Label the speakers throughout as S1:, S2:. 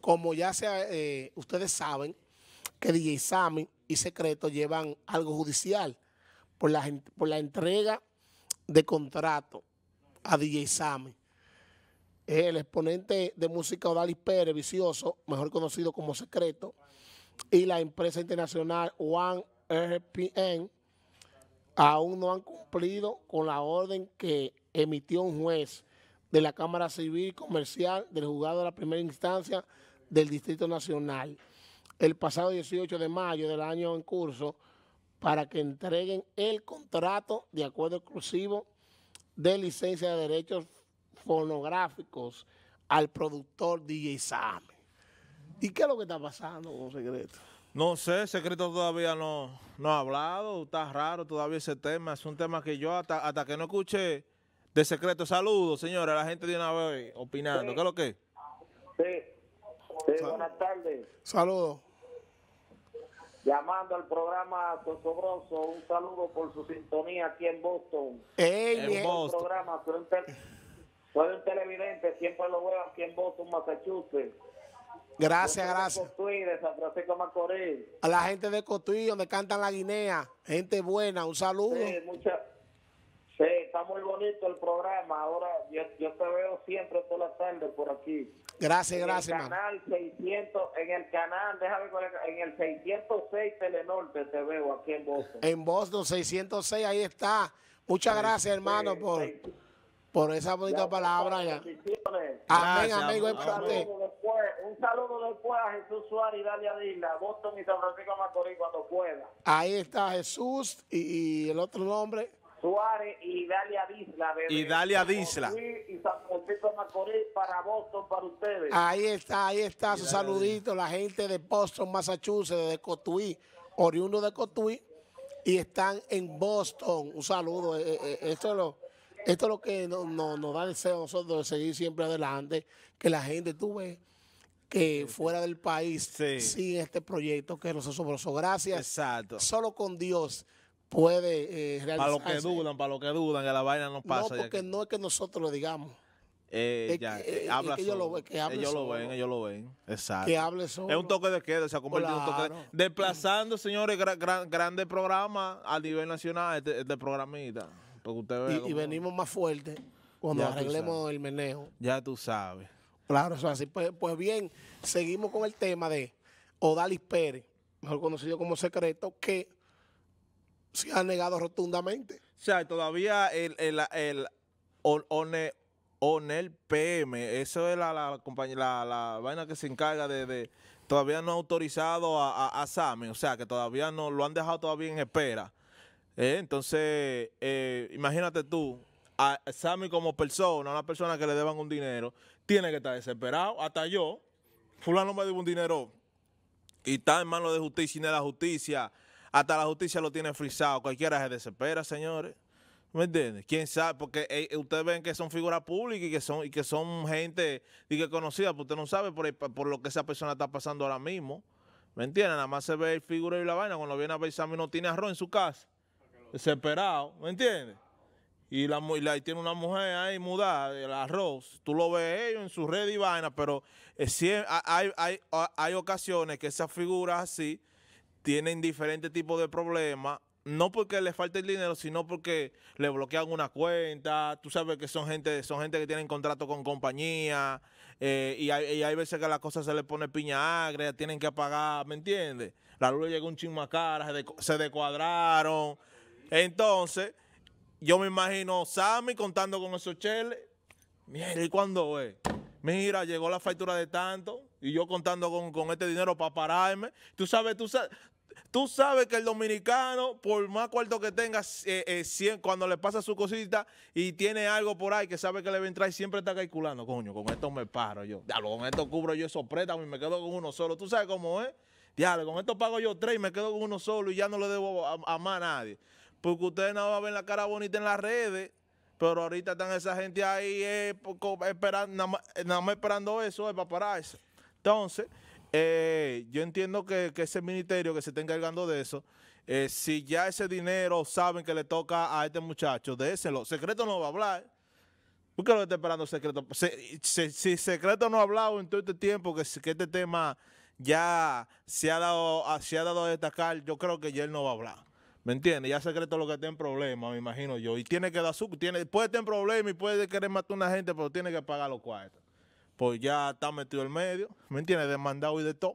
S1: como ya sea, eh, ustedes saben que DJ Sami y Secreto llevan algo judicial por la, entrega de contrato a DJ Sammy. El exponente de música Odalis Pérez, vicioso, mejor conocido como Secreto, y la empresa internacional One RPN aún no han cumplido con la orden que emitió un juez de la Cámara Civil Comercial del Juzgado de la Primera Instancia del Distrito Nacional el pasado 18 de mayo del año en curso para que entreguen el contrato de acuerdo exclusivo de licencia de derechos fonográficos al productor DJ Same. ¿Y qué es lo que está pasando con Secreto? No sé, Secreto todavía
S2: no, ha hablado, está raro todavía ese tema. Es un tema que yo hasta que no escuché de secreto. Saludos, señora, la gente de una vez opinando. ¿Qué es lo que?
S1: es? sí buenas tardes. Saludos. Llamando al programa Sosobroso, un saludo por su sintonía aquí en Boston. Ey, en programa, soy un, televidente, siempre lo veo aquí en Boston, Massachusetts. Gracias, gracias. A la gente de Cotuí, donde cantan la guinea, gente buena, un saludo. Sí, muchas muy bonito el programa. Ahora yo, te veo siempre toda la tarde por aquí. Gracias, gracias. En el canal en el canal, déjame en el 606 Telenorte te veo aquí en Boston. En Boston, 606, ahí está. Muchas gracias, hermano, por, por esa bonita palabra. Ya. Amén, amigo Un saludo, después, un saludo después a Jesús Suárez y Dalia Dila, Boston y San Francisco Macorís cuando pueda. Ahí está Jesús y el otro nombre. Suárez y Dalia Disla. Y Dalia Disla. Y San Francisco Macorís para Boston, para ustedes. Ahí está, ahí está su saludito, la gente de Boston, Massachusetts, de Cotuí, oriundo de Cotuí, y están en Boston. Un saludo, eh, eh, eh, esto es lo... Esto lo que nos, da el da deseo nosotros de seguir siempre adelante, que la gente, tú ves, que fuera del país sí. este proyecto que es los Gracias. Exacto. Solo con Dios puede eh, Para los que dudan,
S2: para lo que dudan que la vaina no pasa. No, porque
S1: no es que nosotros lo digamos.
S2: Eh, ya, que, eh, eh, Ellos, lo, ellos lo, ven, ellos lo ven. Exacto. Que hable Es un toque de queda, se ha convertido un toque Desplazando, señores, gran, grandes programas a nivel nacional, este, este programita. y,
S1: venimos más fuerte cuando arreglemos el meneo.
S2: Ya tú sabes.
S1: Claro, o así, pues, pues bien, seguimos con el tema de Odalis Pérez, mejor conocido como Secreto, que se ha negado rotundamente.
S2: O sea, todavía el, el, el, PM, eso es la, la, la, vaina que se encarga de, todavía no ha autorizado a, a, o sea, que todavía no lo han dejado todavía en espera. Eh, entonces, eh, imagínate tú, a Sammy como persona, una persona que le deban un dinero, tiene que estar desesperado. Hasta yo, fulano me dio un dinero y está en manos de justicia y de la justicia hasta la justicia lo tiene frisado. Cualquiera se desespera, señores. ¿Me entiendes? ¿Quién sabe? Porque ustedes ven que son figuras públicas y que son, y que son gente y que conocida, pero usted no sabe por, por lo que esa persona está pasando ahora mismo. ¿Me entiendes? Nada más se ve el figura y la vaina. Cuando viene a ver Sammy no tiene arroz en su casa. Desesperado. ¿Me entiendes? Y la, y tiene una mujer ahí mudada, el arroz. Tú lo ves ellos en su red y vaina, pero eh, hay, hay ocasiones que esas figuras así tienen diferentes tipos de problemas, no porque les falte el dinero, sino porque le bloquean una cuenta, tú sabes que son gente, son gente que tienen contrato con compañía, eh, y, hay, veces que la cosa se le pone piña agria, tienen que pagar, ¿me entiendes? La luz llegó un chingo más cara, se, de, descuadraron. Entonces, yo me imagino Sammy contando con esos cheles. Mira, ¿y cuándo es? Mira, llegó la factura de tanto. Y yo contando con, este dinero para pararme. Tú sabes, tú sabes, Tú sabes que el dominicano, por más cuarto que tenga, eh, eh, cuando le pasa su cosita y tiene algo por ahí que sabe que le va a entrar, siempre está calculando, coño, con esto me paro yo. Diablo, con esto cubro yo esos préstamos y me quedo con uno solo. Tú sabes cómo es. Diablo, con esto pago yo tres y me quedo con uno solo y ya no le debo a, más a nadie. Porque ustedes nada a ver la cara bonita en las redes, pero ahorita están esa gente ahí eh, esperando, nada más, esperando eso, para pararse. Entonces, eh, yo entiendo que, ese ministerio que se está encargando de eso, eh, si ya ese dinero saben que le toca a este muchacho, déselo. Secreto no va a hablar. ¿Por qué lo está esperando secreto? Si, secreto no ha hablado en todo este tiempo, que, este tema ya se ha dado ah, se ha dado a destacar, yo creo que ya él no va a hablar. ¿Me entiendes? Ya secreto lo que tiene en problema, me imagino yo. Y tiene que dar su... Tiene, puede tener problemas y puede querer matar a una gente, pero tiene que pagar los cuartos pues ya está metido el medio, ¿me entiendes? Demandado y de todo.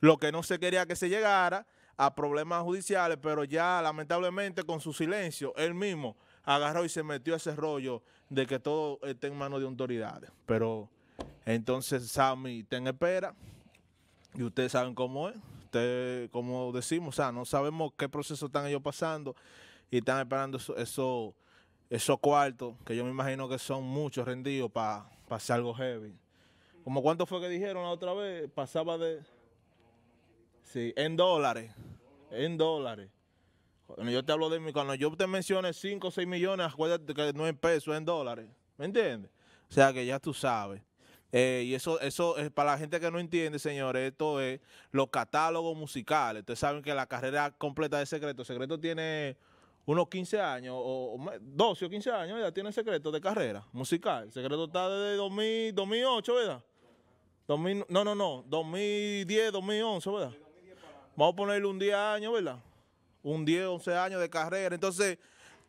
S2: Lo que no se quería que se llegara a problemas judiciales, pero ya lamentablemente con su silencio, él mismo agarró y se metió a ese rollo de que todo esté en manos de autoridades. Pero entonces Sammy ten espera y ustedes saben cómo es. Ustedes, como decimos, o sea, no sabemos qué proceso están ellos pasando y están esperando esos eso, cuartos, que yo me imagino que son muchos rendidos para hacer algo heavy. ¿Como cuánto fue que dijeron la otra vez? Pasaba de... Sí, en dólares. En dólares. Cuando yo te hablo de... mí, Cuando yo te mencione 5 o 6 millones, acuérdate que no es pesos, en dólares. ¿Me entiendes? O sea que ya tú sabes. Eh, y eso, eso es eh, para la gente que no entiende, señores, esto es los catálogos musicales. Ustedes saben que la carrera completa de Secreto, Secreto tiene unos 15 años, o, 12 o 15 años, ya tiene Secreto de carrera musical. Secreto está desde 2008, ¿verdad? no, no, no, 2010, 2011, ¿verdad? Vamos a ponerle un 10 años, ¿verdad? Un 10, 11 años de carrera. Entonces,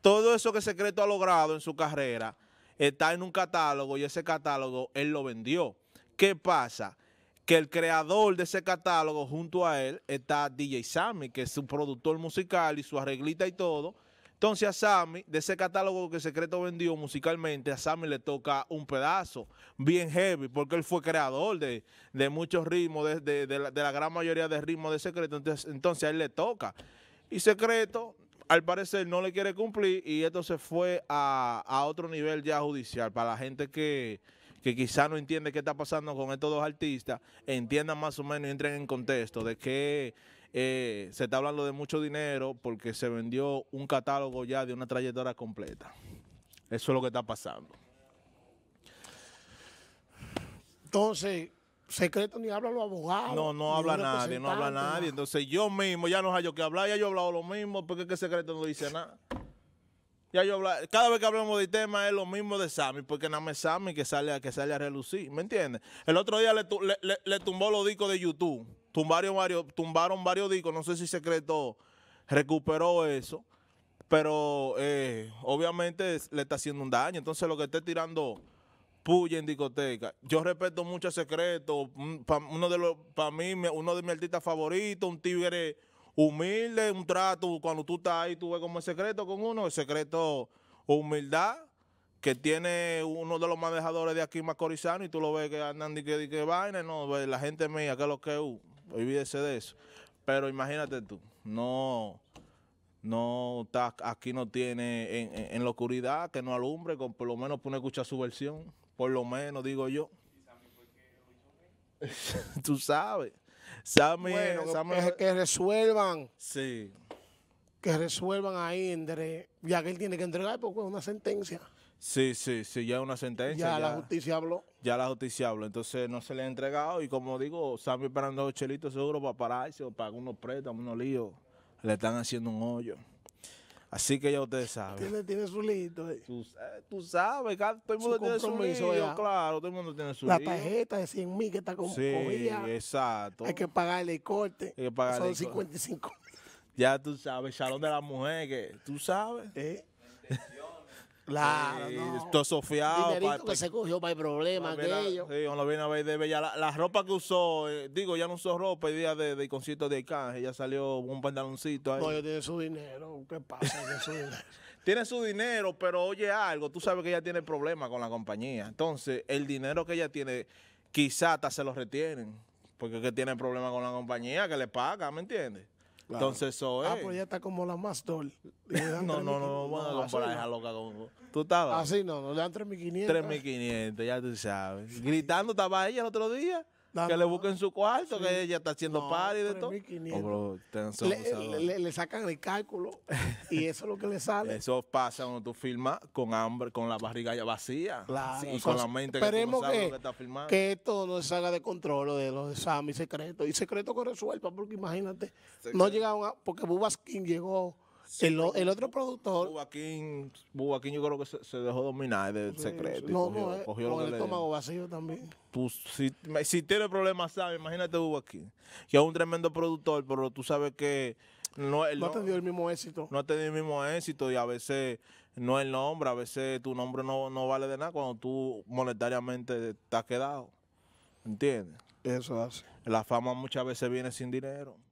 S2: todo eso que Secreto ha logrado en su carrera está en un catálogo y ese catálogo él lo vendió. ¿Qué pasa? Que el creador de ese catálogo junto a él está DJ Sammy, que es su productor musical y su arreglita y todo entonces a Sammy, de ese catálogo que Secreto vendió musicalmente, a Sammy le toca un pedazo bien heavy, porque él fue creador de, de muchos ritmos, de, de, la, gran mayoría de ritmos de Secreto, entonces, entonces a él le toca. Y Secreto, al parecer, no le quiere cumplir y esto se fue a, otro nivel ya judicial, para la gente que que quizá no entiende qué está pasando con estos dos artistas, entiendan más o menos y entren en contexto de qué, eh, se está hablando de mucho dinero porque se vendió un catálogo ya de una trayectoria completa. Eso
S1: es lo que está pasando.
S2: Entonces,
S1: secreto ni hablan los abogados. No, no habla nadie, no habla nadie.
S2: Entonces, yo mismo ya no hay yo que hablar, ya yo he hablado lo mismo, porque es que secreto no dice nada cada vez que hablamos de tema es lo mismo de Sammy, porque nada más Sammy que sale, a, que sale a relucir, ¿me entiendes? El otro día le, tumbó los discos de YouTube, tumbaron varios, tumbaron varios discos, no sé si Secreto recuperó eso, pero eh, obviamente le está haciendo un daño, entonces lo que esté tirando puya en discoteca. Yo respeto mucho a Secreto, uno de los, para mí, uno de mis artistas favoritos, un tigre humilde, un trato, cuando tú estás ahí, tú ves como el secreto con uno, el secreto, humildad, que tiene uno de los manejadores de aquí, Macorizano, y tú lo ves que andan de que, vaina, no, la gente mía, que es lo que uh, olvídese de eso. Pero imagínate tú, no, no aquí no tiene en, la oscuridad, que no alumbre, con, por lo menos pone escuchar su versión, por lo menos digo yo.
S1: tú sabes. Sammy, que, resuelvan. Sí. Que resuelvan ahí entre. Ya que él tiene que entregar porque es una sentencia.
S2: Sí, sí, sí, ya es una sentencia. Ya, la justicia habló. Ya la justicia habló. Entonces no se le ha entregado y como digo, Sammy esperando a chelitos seguro para pararse o para unos préstamos, unos líos. Le están haciendo un hoyo. Así que ya ustedes saben. Tiene, tiene su listo.
S1: Tú, sabes, cada, todo el mundo tiene su lío, claro, todo el mundo tiene su La tarjeta de 100 mil que está con Sí,
S2: exacto. Hay que
S1: pagarle el corte. Hay que pagarle Son 55
S2: Ya tú sabes, salón de la mujer, que tú sabes. ¿Eh? Claro, eh, no. Todo sofiado.
S1: que se cogió para el problema ellos.
S2: Sí, viene a ver de bella. La, ropa que usó, eh, digo, ya no usó ropa el día de, de concierto de canje. Ya salió un pantaloncito ahí. No,
S1: tiene su dinero. ¿Qué pasa?
S2: Tiene su dinero. pero oye algo. Tú sabes que ella tiene problemas con la compañía. Entonces, el dinero que ella tiene, quizás hasta se lo retienen. Porque que tiene problemas con la compañía que le paga, ¿me entiendes? Entonces, eso Ah, pues
S1: ya está como la más dol. no, no, no, no, bueno, no, no. esa loca Tú estabas. Así ah, no, no, le dan 3.500.
S2: 3.500, ya tú sabes. Gritando estaba ella el otro día
S1: que le busquen su cuarto, que ella está haciendo no, party de todo.
S2: Oh, le,
S1: sacan el cálculo
S2: y eso es lo que le sale. Eso pasa cuando tú filmas con hambre, con la barriga ya vacía. Claro. y con la mente que, no sabes que, lo que, que
S1: esto no salga de control de los exámenes secretos. Y secreto que resuelva, porque imagínate, no llegaron a, porque Bubaskin llegó el, otro productor.
S2: Bubaquín,
S1: yo creo que se, dejó
S2: dominar del secreto. No, no, eh, con el estómago
S1: vacío también.
S2: si, tiene problemas, ¿sabes? Imagínate Bubaquín, que es un tremendo productor, pero tú sabes que no, él no, ha tenido el mismo éxito. No ha tenido el mismo éxito y a veces no es el nombre, a veces tu nombre no, no vale de nada cuando tú monetariamente te has quedado. ¿Entiendes? Eso hace. La fama muchas veces viene sin dinero.